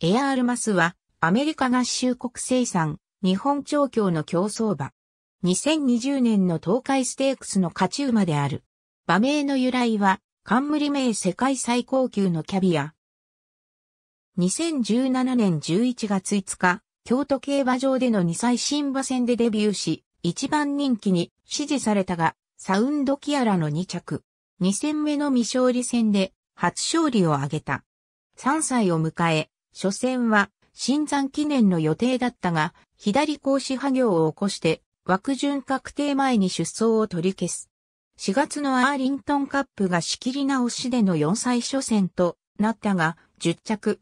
エアールマスは、アメリカ合衆国生産、日本調教の競争馬。2020年の東海ステークスの勝ち馬である。馬名の由来は、冠名世界最高級のキャビア。2017年11月5日、京都競馬場での2歳新馬戦でデビューし、一番人気に支持されたが、サウンドキアラの2着。2戦目の未勝利戦で、初勝利を挙げた。3歳を迎え、初戦は、新山記念の予定だったが、左格子破行を起こして、枠順確定前に出走を取り消す。4月のアーリントンカップが仕切り直しでの4歳初戦となったが、10着。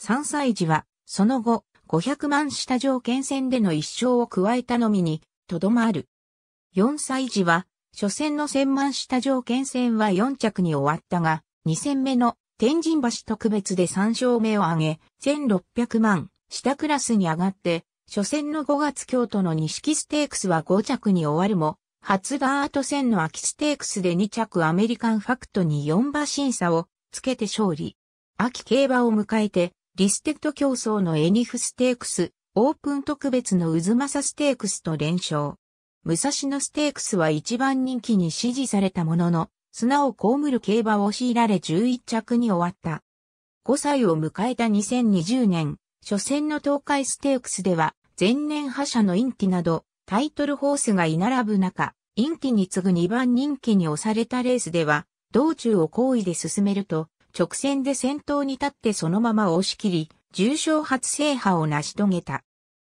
3歳児は、その後、500万下条件戦での一勝を加えたのみに、とどまる。4歳児は、初戦の1000万下条件戦は4着に終わったが、2戦目の天神橋特別で3勝目を挙げ、1600万、下クラスに上がって、初戦の5月京都の錦ステークスは5着に終わるも、初ダート戦の秋ステークスで2着アメリカンファクトに4馬審査をつけて勝利。秋競馬を迎えて、リステッド競争のエニフステークス、オープン特別の渦政ステークスと連勝。武蔵野ステークスは一番人気に支持されたものの、砂を被る競馬を強いられ11着に終わった。5歳を迎えた2020年、初戦の東海ステークスでは、前年覇者のインティなど、タイトルホースが居並ぶ中、インティに次ぐ2番人気に押されたレースでは、道中を好意で進めると、直線で先頭に立ってそのまま押し切り、重傷初制覇を成し遂げた。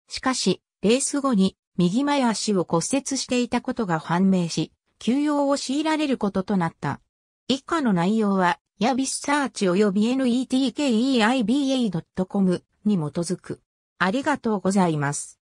しかし、レース後に右前足を骨折していたことが判明し、休養を強いられることとなった。以下の内容は、ヤビスサーチ及び netkeiba.com に基づく。ありがとうございます。